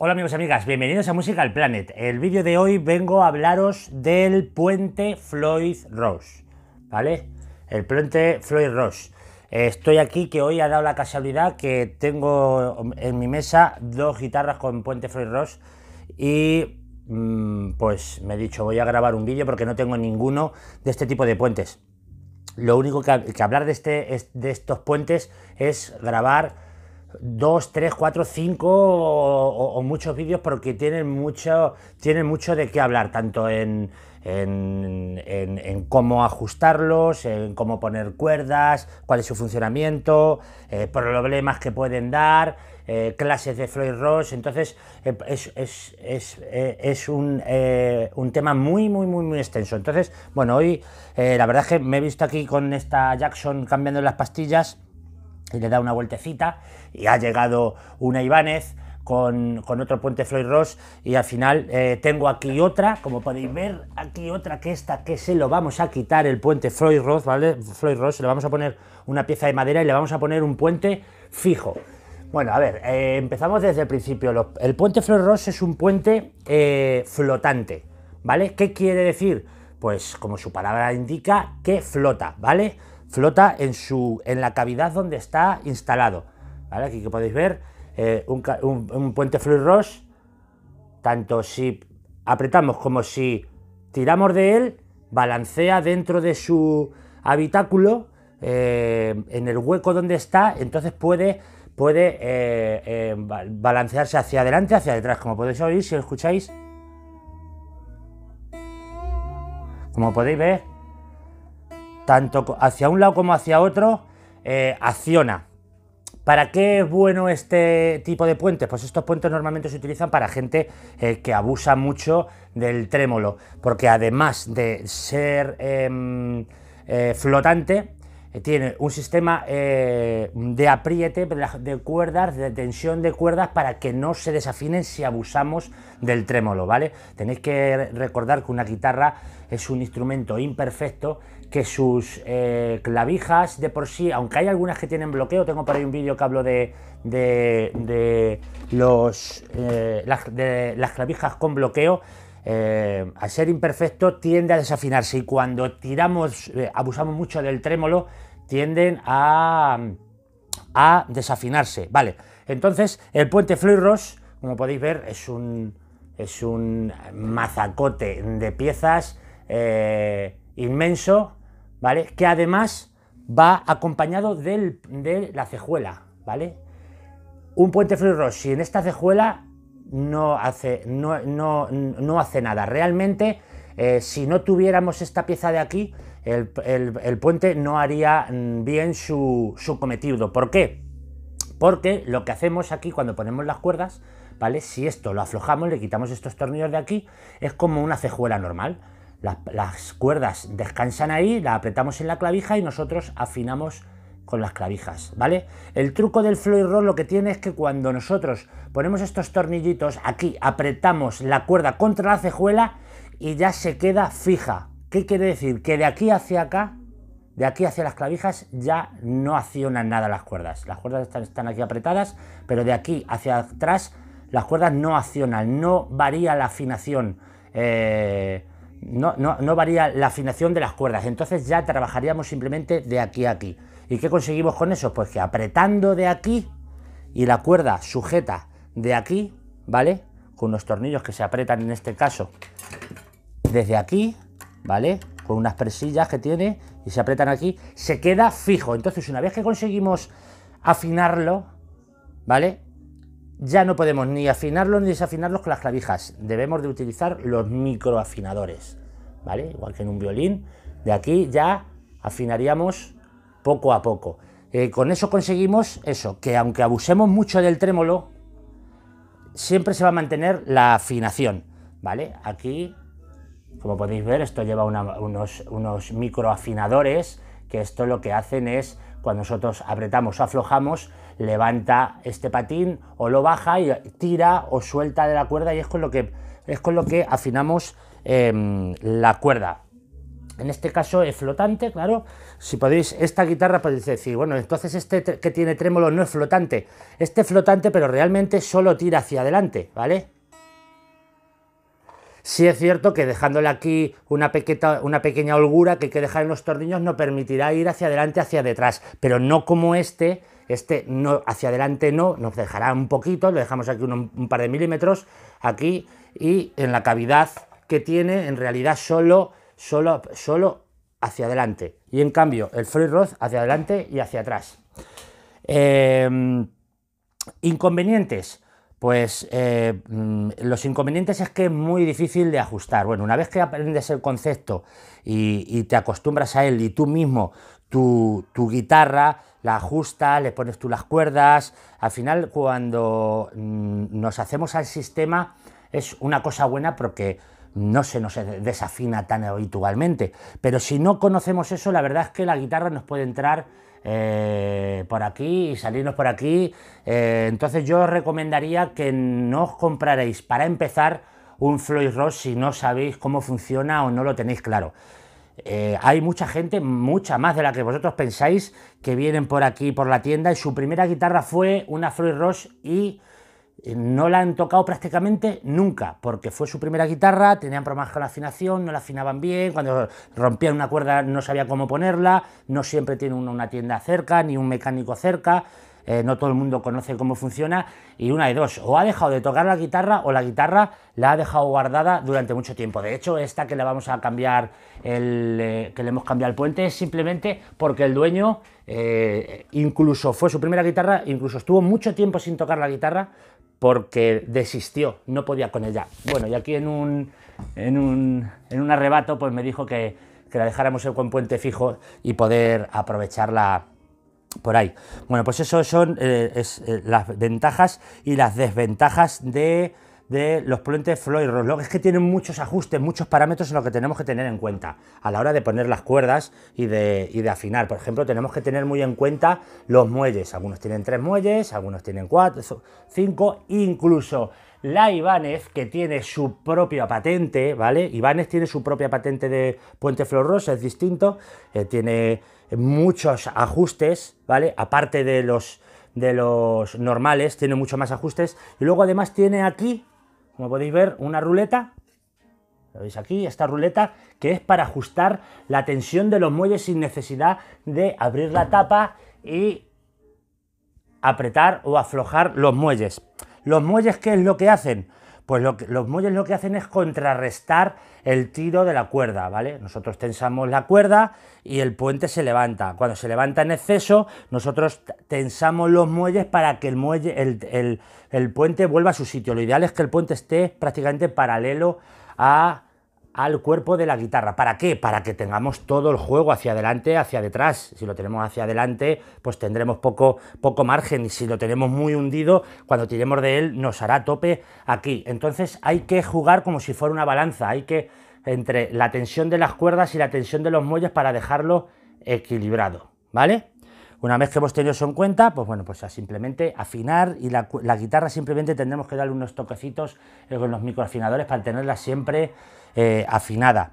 Hola amigos y amigas, bienvenidos a Musical Planet. El vídeo de hoy vengo a hablaros del puente Floyd Rose, ¿vale? El puente Floyd Rose. Eh, estoy aquí que hoy ha dado la casualidad que tengo en mi mesa dos guitarras con puente Floyd Rose y Mm, pues me he dicho, voy a grabar un vídeo porque no tengo ninguno de este tipo de puentes. Lo único que, que hablar de, este, de estos puentes es grabar dos, tres, cuatro, cinco o, muchos vídeos porque tienen mucho, tienen mucho de qué hablar, tanto en, cómo ajustarlos, en cómo poner cuerdas, cuál es su funcionamiento, eh, problemas que pueden dar, eh, clases de Floyd Ross, entonces eh, es, eh, un, tema muy, muy, muy, muy extenso. Entonces, bueno, hoy la verdad es que me he visto aquí con esta Jackson cambiando las pastillas y le da una vueltecita y ha llegado una Ibanez Con, otro puente Floyd Ross y al final tengo aquí otra, como podéis ver, aquí otra que esta que se lo vamos a quitar el puente Floyd Ross, ¿vale? Floyd Ross, le vamos a poner una pieza de madera y le vamos a poner un puente fijo. Bueno, a ver, eh, empezamos desde el principio. El puente Flor Ross es un puente eh, flotante, ¿vale? ¿Qué quiere decir? Pues como su palabra indica, que flota, ¿vale? Flota en, su, en la cavidad donde está instalado. ¿vale? Aquí que podéis ver eh, un, puente Fluirros, Ross, tanto si apretamos como si tiramos de él, balancea dentro de su habitáculo, en el hueco donde está, entonces puede puede eh, eh, balancearse hacia adelante, hacia detrás, como podéis oír si escucháis. Como podéis ver, tanto hacia un lado como hacia otro, eh, acciona. ¿Para qué es bueno este tipo de puentes? Pues estos puentes normalmente se utilizan para gente que abusa mucho del trémolo, porque además de ser em, flotante, eh, tiene un sistema eh, de apriete de cuerdas, de tensión de cuerdas para que no se desafinen si abusamos del trémolo, ¿vale? Tenéis que recordar que una guitarra es un instrumento imperfecto, que sus eh, clavijas de por sí, aunque hay algunas que tienen bloqueo, tengo por ahí un vídeo que hablo de, los, de las clavijas con bloqueo, eh, al ser imperfecto tiende a desafinarse y cuando tiramos, eh, abusamos mucho del trémolo, tienden a, desafinarse. Vale, entonces el puente fluoros como podéis ver, es un, es un mazacote de piezas eh, inmenso, ¿vale? Que además va acompañado de la cejuela, ¿vale? Un puente y en esta cejuela no hace, no, hace nada. Realmente, eh, si no tuviéramos esta pieza de aquí, el, puente no haría mm, bien su, cometido. ¿Por qué? Porque lo que hacemos aquí cuando ponemos las cuerdas, ¿vale? Si esto lo aflojamos, le quitamos estos tornillos de aquí, es como una cejuela normal. Las, las cuerdas descansan ahí, la apretamos en la clavija y nosotros afinamos con las clavijas, ¿vale? El truco del floyd roll lo que tiene es que cuando nosotros ponemos estos tornillitos aquí, apretamos la cuerda contra la cejuela y ya se queda fija. ¿Qué quiere decir? Que de aquí hacia acá, de aquí hacia las clavijas, ya no accionan nada las cuerdas. Las cuerdas están, aquí apretadas, pero de aquí hacia atrás las cuerdas no accionan, no varía la afinación. Eh, no varía la afinación de las cuerdas, entonces ya trabajaríamos simplemente de aquí a aquí. ¿Y qué conseguimos con eso? Pues que apretando de aquí y la cuerda sujeta de aquí, ¿vale? Con unos tornillos que se apretan en este caso desde aquí, ¿vale? Con unas presillas que tiene y se apretan aquí, se queda fijo. Entonces, una vez que conseguimos afinarlo, ¿vale? Ya no podemos ni afinarlo ni desafinarlo con las clavijas. Debemos de utilizar los microafinadores, ¿vale? Igual que en un violín, de aquí ya afinaríamos poco a poco. Eh, con eso conseguimos eso, que aunque abusemos mucho del trémolo, siempre se va a mantener la afinación, ¿vale? Aquí, como podéis ver, esto lleva unos, micro microafinadores, que esto lo que hacen es, cuando nosotros apretamos o aflojamos, levanta este patín o lo baja y tira o suelta de la cuerda y es con lo que, es con lo que afinamos em, la cuerda. En este caso es flotante, claro. Si podéis, esta guitarra podéis decir, bueno, entonces este que tiene trémolo no es flotante. Este es flotante, pero realmente solo tira hacia adelante, ¿vale? Sí es cierto que dejándole aquí una, pequeña, holgura que hay que dejar en los tornillos no permitirá ir hacia adelante, hacia detrás, pero no como este, este no hacia adelante no, nos dejará un poquito, lo dejamos aquí un, un par de milímetros, aquí, y en la cavidad que tiene en realidad solo solo, solo hacia adelante. Y en cambio, el free road hacia adelante y hacia atrás. Em, inconvenientes. Pues eh, mm, los inconvenientes es que es muy difícil de ajustar. Bueno, una vez que aprendes el concepto y, te acostumbras a él y tú mismo tu, tu, guitarra, la ajustas, le pones tú las cuerdas, al final cuando mm, nos hacemos al sistema es una cosa buena porque no se nos desafina tan habitualmente. Pero si no conocemos eso, la verdad es que la guitarra nos puede entrar eh, por aquí y salirnos por aquí. Eh, entonces yo os recomendaría que no os compraréis para empezar un Floyd Ross si no sabéis cómo funciona o no lo tenéis claro. Eh, hay mucha gente, mucha más de la que vosotros pensáis, que vienen por aquí, por la tienda, y su primera guitarra fue una Floyd Ross y eh, no la han tocado prácticamente nunca, porque fue su primera guitarra, tenían problemas con la afinación, no la afinaban bien, cuando rompían una cuerda no sabía cómo ponerla, no siempre tiene una tienda cerca, ni un mecánico cerca, eh, no todo el mundo conoce cómo funciona, y una de dos, o ha dejado de tocar la guitarra o la guitarra la ha dejado guardada durante mucho tiempo. De hecho, esta que le vamos a cambiar, el, eh, que le hemos cambiado el puente, es simplemente porque el dueño incluso fue su primera guitarra, incluso estuvo mucho tiempo sin tocar la guitarra porque desistió, no podía con ella. Bueno, y aquí en un, en un, en un arrebato pues me dijo que, la dejáramos en puente fijo y poder aprovecharla por ahí. Bueno, pues eso son eh, eh, las ventajas y las desventajas de de los puentes Floyd Rose, Es que tienen muchos ajustes, muchos parámetros en los que tenemos que tener en cuenta a la hora de poner las cuerdas y de, de, afinar. Por ejemplo, tenemos que tener muy en cuenta los muelles. Algunos tienen tres muelles, algunos tienen cuatro, cinco, incluso la Ibanez, que tiene su propia patente, ¿vale? Ibanez tiene su propia patente de puente Floyd Ross, es distinto, eh, tiene muchos ajustes, ¿vale? Aparte de los de los normales, tiene mucho más ajustes y luego además tiene aquí como podéis ver, una ruleta. Lo veis aquí, esta ruleta que es para ajustar la tensión de los muelles sin necesidad de abrir la tapa y apretar o aflojar los muelles. ¿Los muelles qué es lo que hacen? pues los muelles lo que hacen es contrarrestar el tiro de la cuerda, ¿vale? Nosotros tensamos la cuerda y el puente se levanta. Cuando se levanta en exceso, nosotros tensamos los muelles para que el, muelle, el puente vuelva a su sitio. Lo ideal es que el puente esté prácticamente paralelo a al cuerpo de la guitarra. ¿Para qué? Para que tengamos todo el juego hacia adelante, hacia detrás. Si lo tenemos hacia adelante, pues tendremos poco, poco margen. Y si lo tenemos muy hundido, cuando tiremos de él, nos hará tope aquí. Entonces hay que jugar como si fuera una balanza. Hay que entre la tensión de las cuerdas y la tensión de los muelles para dejarlo equilibrado. ¿Vale? Una vez que hemos tenido eso en cuenta, pues bueno, pues a simplemente afinar y la, la guitarra simplemente tendremos que darle unos toquecitos eh, con los microafinadores para tenerla siempre eh, afinada.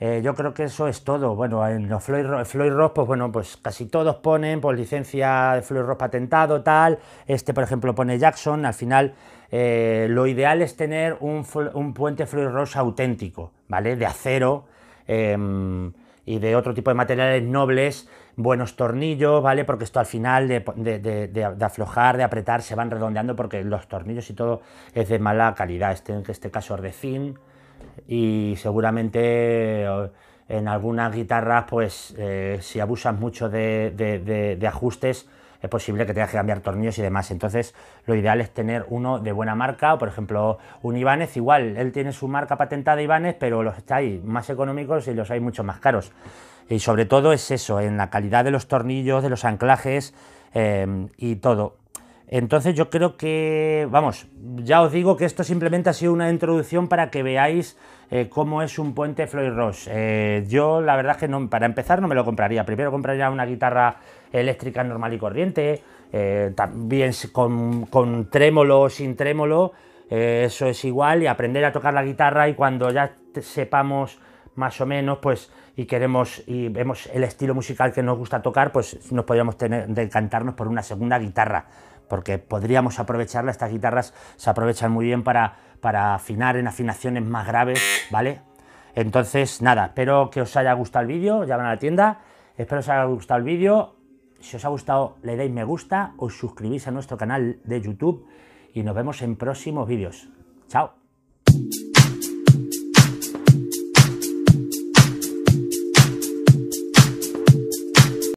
Eh, yo creo que eso es todo. Bueno, en los Floyd, Ross, pues bueno, pues casi todos ponen pues, licencia de Floyd Ross patentado, tal. Este, por ejemplo, pone Jackson. Al final, eh, lo ideal es tener un, puente Floyd Ross auténtico, ¿vale? De acero em, y de otro tipo de materiales nobles, buenos tornillos, ¿vale? Porque esto al final de, aflojar, de apretar, se van redondeando porque los tornillos y todo es de mala calidad. Este, en este caso es de zinc, y seguramente eh, en algunas guitarras, pues eh, si abusas mucho de, ajustes, es posible que tengas que cambiar tornillos y demás. Entonces, lo ideal es tener uno de buena marca, o por ejemplo, un Ibanez, igual, él tiene su marca patentada Ibanez, pero los hay más económicos y los hay mucho más caros. Y sobre todo es eso, en la calidad de los tornillos, de los anclajes eh, y todo. Entonces yo creo que, vamos, ya os digo que esto simplemente ha sido una introducción para que veáis eh, cómo es un puente Floyd Ross. Eh, yo la verdad que no, para empezar no me lo compraría. Primero compraría una guitarra eléctrica normal y corriente, eh, también con, trémolo o sin trémolo, eso es igual, y aprender a tocar la guitarra y cuando ya sepamos más o menos, pues, y queremos y vemos el estilo musical que nos gusta tocar, pues nos podríamos tener, decantarnos por una segunda guitarra porque podríamos aprovecharla, estas guitarras se aprovechan muy bien para, para afinar en afinaciones más graves, ¿vale? Entonces, nada, espero que os haya gustado el vídeo, ya van a la tienda, espero que os haya gustado el vídeo, si os ha gustado le dais me gusta, os suscribís a nuestro canal de YouTube y nos vemos en próximos vídeos. ¡Chao!